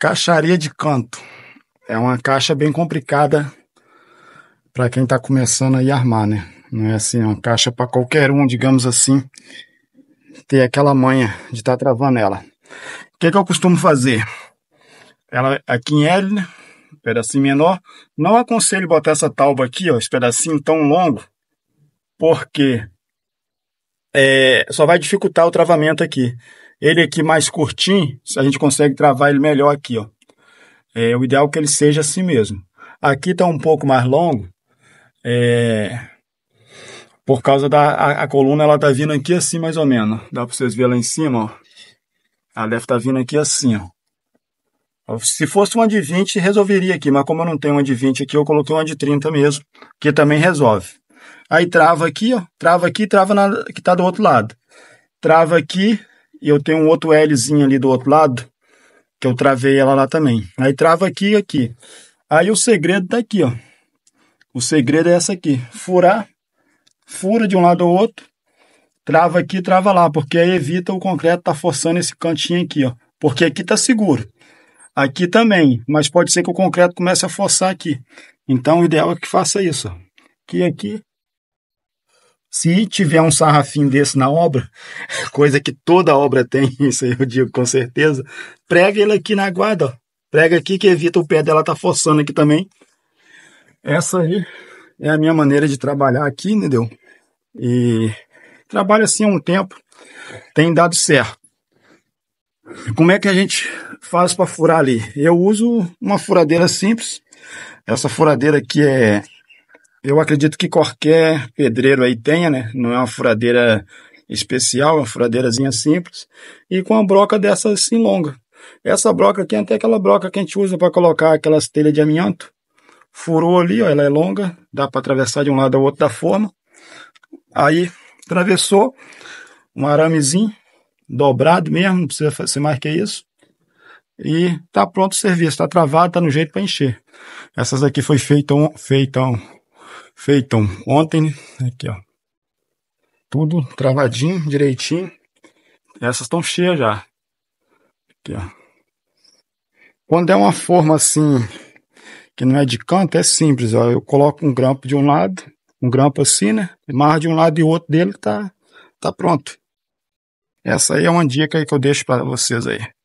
Caixaria de canto. É uma caixa bem complicada para quem está começando a armar, né? Não é assim, é uma caixa para qualquer um, digamos assim, ter aquela manha de estar tá travando ela. O que, que eu costumo fazer? Ela aqui em L, né? pedacinho menor. Não aconselho botar essa talba aqui, ó, esse pedacinho tão longo, porque é, só vai dificultar o travamento aqui. Ele aqui mais curtinho, a gente consegue travar ele melhor aqui, ó. É, o ideal é que ele seja assim mesmo. Aqui está um pouco mais longo, é, por causa da a, a, coluna ela está vindo aqui assim mais ou menos. Dá para vocês verem lá em cima, ó. Ela deve estar tá vindo aqui assim, ó. Se fosse uma de 20, resolveria aqui, mas como eu não tenho uma de 20 aqui, eu coloquei uma de 30 mesmo, que também resolve. Aí trava aqui, ó, trava aqui, trava na que está do outro lado. Trava aqui e eu tenho um outro Lzinho ali do outro lado, que eu travei ela lá também. Aí trava aqui e aqui. Aí o segredo tá aqui, ó. O segredo é essa aqui, furar, fura de um lado ao outro, trava aqui, trava lá, porque aí evita o concreto tá forçando esse cantinho aqui, ó. Porque aqui tá seguro. Aqui também, mas pode ser que o concreto comece a forçar aqui. Então o ideal é que faça isso, ó. Aqui, aqui, se tiver um sarrafinho desse na obra, coisa que toda obra tem, isso eu digo com certeza, prega ele aqui na guarda, ó. prega aqui que evita o pé dela tá forçando aqui também. Essa aí é a minha maneira de trabalhar aqui, entendeu? E trabalho assim há um tempo, tem dado certo. Como é que a gente faz para furar ali? Eu uso uma furadeira simples. Essa furadeira aqui é eu acredito que qualquer pedreiro aí tenha, né? Não é uma furadeira especial, é uma furadeirazinha simples. E com uma broca dessa assim longa. Essa broca aqui é até aquela broca que a gente usa para colocar aquelas telhas de amianto. Furou ali, ó, ela é longa, dá para atravessar de um lado ao outro da forma. Aí atravessou um aramezinho dobrado mesmo, não precisa ser mais que isso. E tá pronto o serviço, tá travado, tá no jeito para encher. Essas aqui foi feita, feita feito ontem, né? aqui ó, tudo travadinho, direitinho, essas estão cheias já, aqui ó. Quando é uma forma assim, que não é de canto, é simples, ó, eu coloco um grampo de um lado, um grampo assim, né, mais de um lado e outro dele tá, tá pronto. Essa aí é uma dica aí que eu deixo para vocês aí.